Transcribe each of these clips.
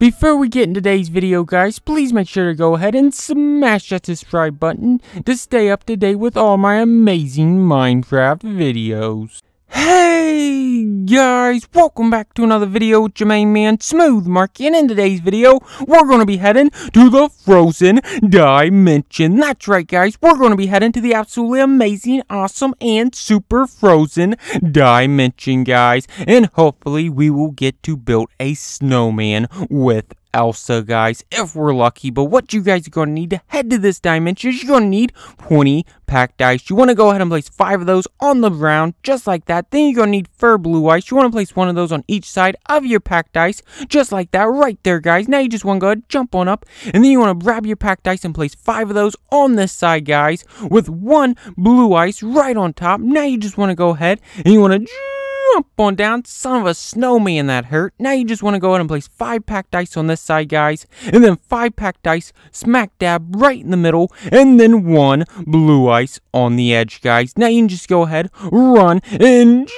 Before we get into today's video guys, please make sure to go ahead and smash that subscribe button to stay up to date with all my amazing Minecraft videos. Hey guys, welcome back to another video with Jermaine Man Smooth Marky, and in today's video, we're going to be heading to the Frozen Dimension. That's right guys, we're going to be heading to the absolutely amazing, awesome, and super Frozen Dimension guys, and hopefully we will get to build a snowman with Elsa, guys, if we're lucky. But what you guys are going to need to head to this dimension is you're going to need 20 pack dice. You want to go ahead and place 5 of those on the ground, just like that. Then you're going to need fur blue ice. You want to place one of those on each side of your pack dice, just like that right there, guys. Now you just want to go ahead, jump on up, and then you want to grab your pack dice and place 5 of those on this side, guys, with one blue ice right on top. Now you just want to go ahead and you want to jump on down. Son of a snowman, that hurt. Now you just want to go ahead and place 5 pack dice on this side, guys. And then 5 pack dice smack dab right in the middle. And then 1 blue ice on the edge, guys. Now you can just go ahead, run, and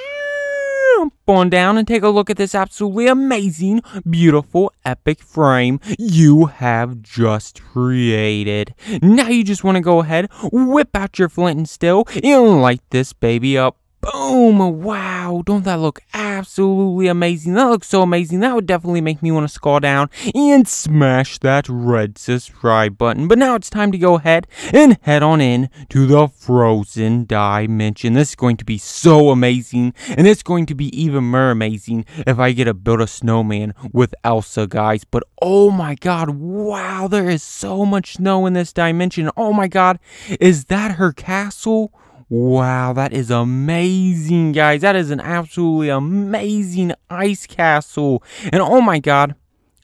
jump on down and take a look at this absolutely amazing, beautiful, epic frame you have just created. Now you just want to go ahead, whip out your flint and steel, and light this baby up. Boom! Wow, don't that look absolutely amazing? That looks so amazing. That would definitely make me want to scroll down and smash that red subscribe button. But now it's time to go ahead and head on in to the frozen dimension. This is going to be so amazing, and it's going to be even more amazing if I get to build a snowman with Elsa, guys. But oh my god, wow, there is so much snow in this dimension. Oh my god, is that her castle? Wow, that is amazing, guys. That is an absolutely amazing ice castle. And oh my god,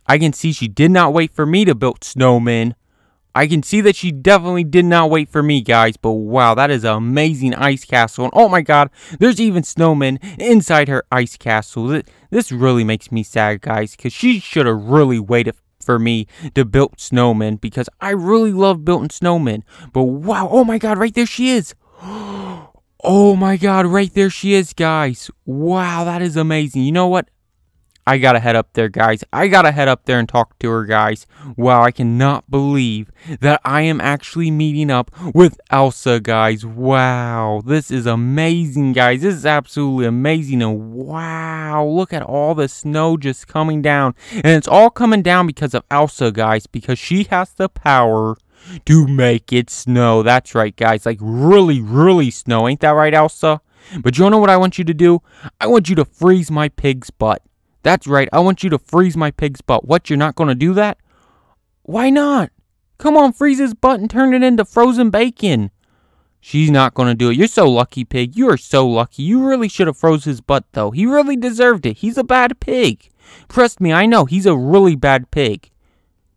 I can see she did not wait for me to build snowmen. I can see that she definitely did not wait for me, guys. But wow, that is an amazing ice castle. And oh my god, there's even snowmen inside her ice castle. This really makes me sad, guys, because she should have really waited for me to build snowmen because I really love building snowmen. But wow, oh my god, right there she is. oh my god, right there she is, guys. Wow, that is amazing. You know what? I gotta head up there, guys. I gotta head up there and talk to her, guys. Wow, I cannot believe that I am actually meeting up with Elsa, guys. Wow, this is amazing, guys. This is absolutely amazing. And wow, look at all the snow just coming down. And it's all coming down because of Elsa, guys, because she has the power to make it snow. That's right, guys. Like, really, really snow. Ain't that right, Elsa? But you know what I want you to do? I want you to freeze my pig's butt. That's right. I want you to freeze my pig's butt. What? You're not going to do that? Why not? Come on, freeze his butt and turn it into frozen bacon. She's not going to do it. You're so lucky, pig. You are so lucky. You really should have froze his butt, though. He really deserved it. He's a bad pig. Trust me, I know. He's a really bad pig.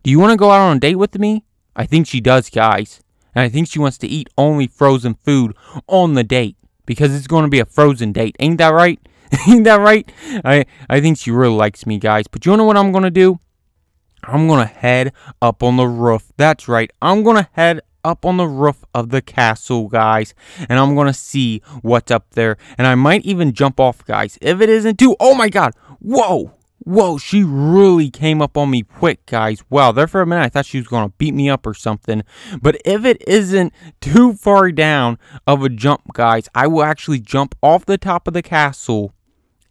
Do you want to go out on a date with me? I think she does, guys. And I think she wants to eat only frozen food on the date. Because it's going to be a frozen date. Ain't that right? Ain't that right? I, I think she really likes me, guys. But you know what I'm going to do? I'm going to head up on the roof. That's right. I'm going to head up on the roof of the castle, guys. And I'm going to see what's up there. And I might even jump off, guys. If it isn't too... Oh, my God. Whoa. Whoa, she really came up on me quick, guys. Wow, there for a minute I thought she was going to beat me up or something. But if it isn't too far down of a jump, guys, I will actually jump off the top of the castle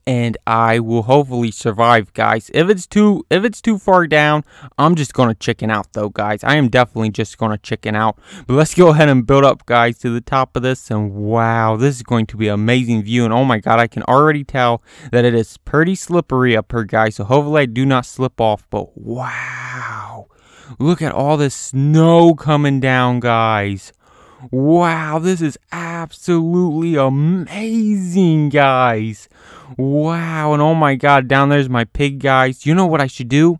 and I will hopefully survive, guys. If it's too if it's too far down, I'm just gonna chicken out though, guys. I am definitely just gonna chicken out. But let's go ahead and build up, guys, to the top of this. And wow, this is going to be an amazing view. And oh my god, I can already tell that it is pretty slippery up here, guys. So hopefully I do not slip off. But wow, look at all this snow coming down, guys. Wow, this is absolutely amazing, guys. Wow, and oh my god, down there's my pig, guys. You know what I should do?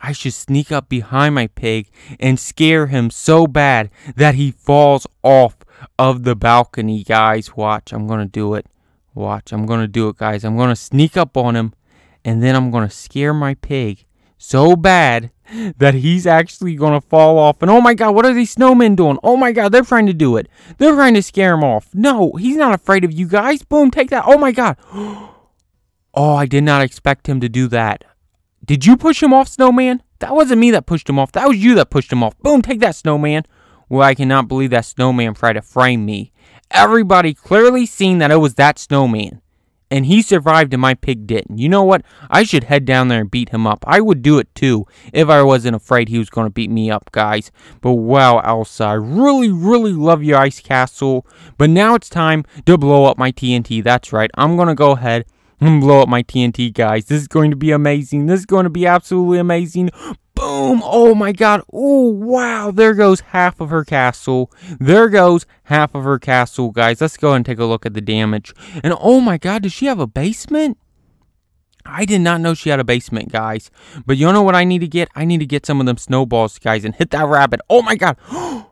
I should sneak up behind my pig and scare him so bad that he falls off of the balcony, guys. Watch, I'm going to do it. Watch, I'm going to do it, guys. I'm going to sneak up on him, and then I'm going to scare my pig so bad that he's actually going to fall off. And oh my God, what are these snowmen doing? Oh my God, they're trying to do it. They're trying to scare him off. No, he's not afraid of you guys. Boom, take that. Oh my God. Oh, I did not expect him to do that. Did you push him off, snowman? That wasn't me that pushed him off. That was you that pushed him off. Boom, take that, snowman. Well, I cannot believe that snowman tried to frame me. Everybody clearly seen that it was that snowman and he survived and my pig didn't. You know what? I should head down there and beat him up. I would do it too if I wasn't afraid he was going to beat me up, guys. But wow, Elsa, I really, really love your ice castle. But now it's time to blow up my TNT. That's right. I'm going to go ahead I'm gonna blow up my TNT, guys. This is going to be amazing. This is going to be absolutely amazing. Boom! Oh my god. Oh, wow. There goes half of her castle. There goes half of her castle, guys. Let's go and take a look at the damage. And oh my god, does she have a basement? I did not know she had a basement, guys. But you know what I need to get? I need to get some of them snowballs, guys, and hit that rabbit. Oh my god. Oh,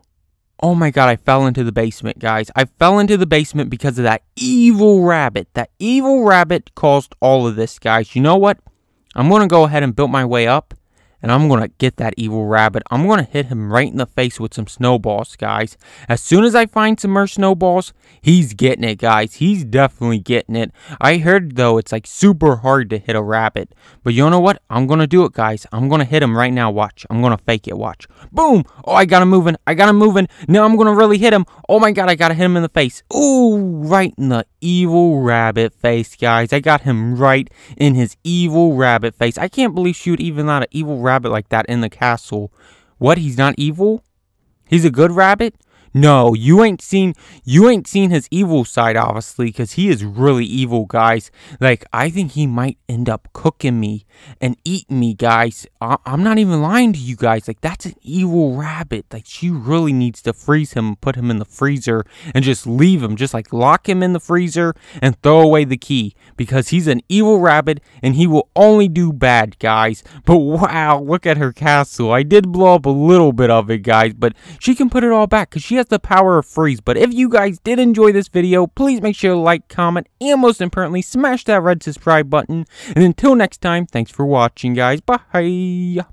Oh my god, I fell into the basement, guys. I fell into the basement because of that evil rabbit. That evil rabbit caused all of this, guys. You know what? I'm going to go ahead and build my way up and I'm going to get that evil rabbit. I'm going to hit him right in the face with some snowballs, guys. As soon as I find some more snowballs, he's getting it, guys. He's definitely getting it. I heard, though, it's like super hard to hit a rabbit. But you know what? I'm going to do it, guys. I'm going to hit him right now. Watch. I'm going to fake it. Watch. Boom. Oh, I got him moving. I got him moving. Now I'm going to really hit him. Oh, my God. I got to hit him in the face. Ooh, right in the evil rabbit face, guys. I got him right in his evil rabbit face. I can't believe she would even let an evil rabbit rabbit like that in the castle. What? He's not evil? He's a good rabbit? No, you ain't seen you ain't seen his evil side obviously cuz he is really evil, guys. Like I think he might end up cooking me and eating me, guys. I- am not even lying to you guys. Like that's an evil rabbit. Like she really needs to freeze him, put him in the freezer and just leave him, just like lock him in the freezer and throw away the key because he's an evil rabbit and he will only do bad, guys. But wow, look at her castle. I did blow up a little bit of it, guys, but she can put it all back cuz she has the power of freeze. But if you guys did enjoy this video, please make sure to like, comment, and most importantly, smash that red subscribe button. And until next time, thanks for watching, guys. Bye.